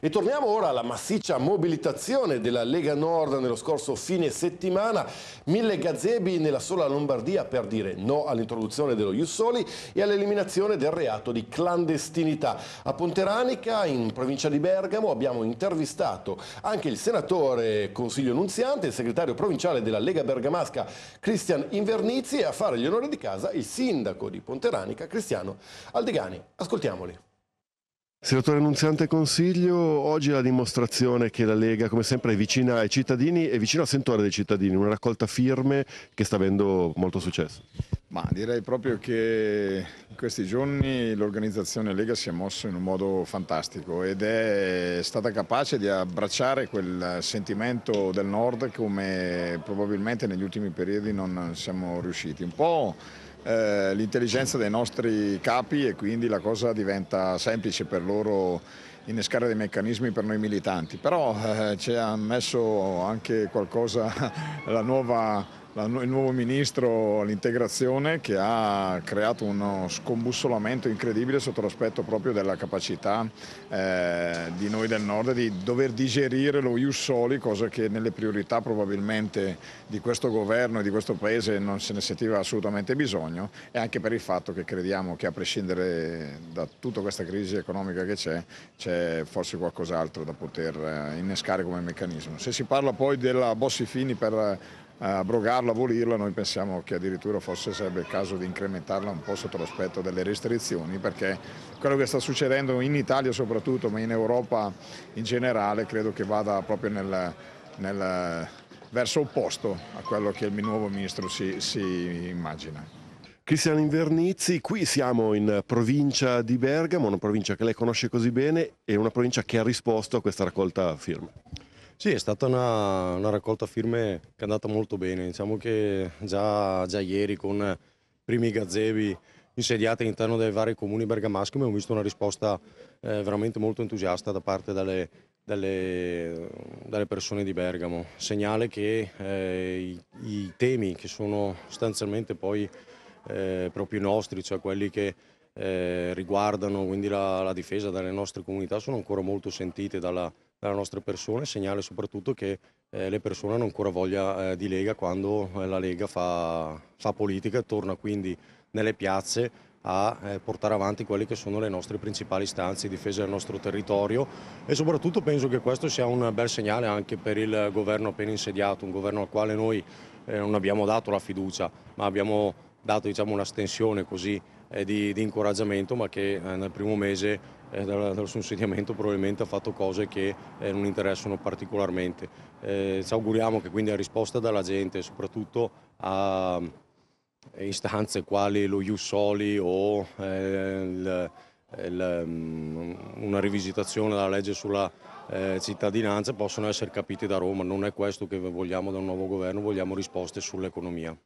E torniamo ora alla massiccia mobilitazione della Lega Nord nello scorso fine settimana, mille gazebi nella sola Lombardia per dire no all'introduzione dello Jussoli e all'eliminazione del reato di clandestinità. A Ponteranica, in provincia di Bergamo, abbiamo intervistato anche il senatore Consiglio Nunziante, il segretario provinciale della Lega Bergamasca Cristian Invernizi e a fare gli onori di casa il sindaco di Ponteranica Cristiano Aldegani. Ascoltiamoli. Senatore Annunziante Consiglio, oggi la dimostrazione che la Lega come sempre è vicina ai cittadini e vicino al sentore dei cittadini, una raccolta firme che sta avendo molto successo. Ma direi proprio che in questi giorni l'organizzazione Lega si è mossa in un modo fantastico ed è stata capace di abbracciare quel sentimento del nord come probabilmente negli ultimi periodi non siamo riusciti. Un po' Eh, l'intelligenza dei nostri capi e quindi la cosa diventa semplice per loro innescare dei meccanismi per noi militanti. Però eh, ci ha messo anche qualcosa la nuova il nuovo ministro all'integrazione che ha creato uno uh, scombussolamento incredibile sotto l'aspetto proprio della capacità eh, di noi del nord di dover digerire lo Ius Soli, cosa che nelle priorità probabilmente di questo governo e di questo paese non se ne sentiva assolutamente bisogno e anche per il fatto che crediamo che a prescindere da tutta questa crisi economica che c'è, c'è forse qualcos'altro da poter eh, innescare come meccanismo. Se si parla poi della Bossi Fini per abrogarla, abolirla, noi pensiamo che addirittura forse sarebbe il caso di incrementarla un po' sotto l'aspetto delle restrizioni perché quello che sta succedendo in Italia soprattutto ma in Europa in generale credo che vada proprio nel, nel verso opposto a quello che il nuovo ministro si, si immagina. Cristiano Invernizzi, qui siamo in provincia di Bergamo, una provincia che lei conosce così bene e una provincia che ha risposto a questa raccolta firme. Sì, è stata una, una, raccolta firme che è andata molto bene. Diciamo che già, già ieri con primi gazebi insediati all'interno dei vari comuni bergamaschi abbiamo visto una risposta eh, veramente molto entusiasta da parte delle, delle, delle, persone di Bergamo. Segnale che eh, i, i, temi che sono sostanzialmente poi eh, proprio nostri, cioè quelli che eh, riguardano quindi la, la difesa delle nostre comunità, sono ancora molto sentite dalla, dalle nostre persone, segnale soprattutto che eh, le persone hanno ancora voglia eh, di Lega quando eh, la Lega fa, fa politica e torna quindi nelle piazze a eh, portare avanti quelle che sono le nostre principali stanze di difesa del nostro territorio e soprattutto penso che questo sia un bel segnale anche per il governo appena insediato, un governo al quale noi eh, non abbiamo dato la fiducia ma abbiamo dato diciamo, stensione così eh, di, di, incoraggiamento, ma che eh, nel primo mese eh, dal, dal suo insediamento probabilmente ha fatto cose che eh, non interessano particolarmente. Eh, ci auguriamo che quindi la risposta dalla gente, soprattutto a eh, istanze quali lo Iussoli o il, il, mm, una rivisitazione della legge sulla eh, cittadinanza possono essere capite da Roma, non è questo che vogliamo da un nuovo governo, vogliamo risposte sull'economia.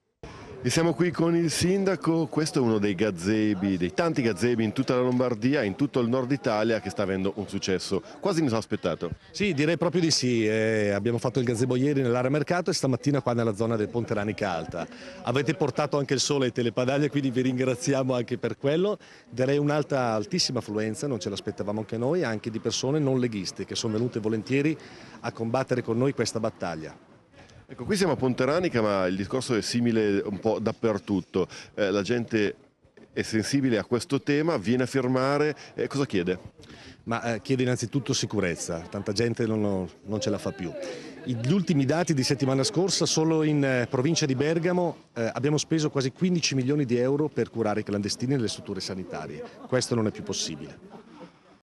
E siamo qui con il sindaco, questo è uno dei gazebi, dei tanti gazebi in tutta la Lombardia, in tutto il nord Italia che sta avendo un successo quasi mi sono aspettato. Sì, direi proprio di sì, eh, abbiamo fatto il gazebo ieri nell'area mercato e stamattina qua nella zona del Ponte Ranica Alta. Avete portato anche il sole ai telepadaglie, quindi vi ringraziamo anche per quello. Direi un'alta, altissima affluenza, non ce l'aspettavamo anche noi, anche di persone non leghiste che sono venute volentieri a combattere con noi questa battaglia. Ecco, qui siamo a Ponteranica, ma il discorso è simile un po' dappertutto. Eh, la gente è sensibile a questo tema, viene a firmare, eh, cosa chiede? Ma eh, chiede innanzitutto sicurezza, tanta gente non, non ce la fa più. Gli ultimi dati di settimana scorsa, solo in eh, provincia di Bergamo eh, abbiamo speso quasi 15 milioni di euro per curare i clandestini nelle strutture sanitarie. Questo non è più possibile.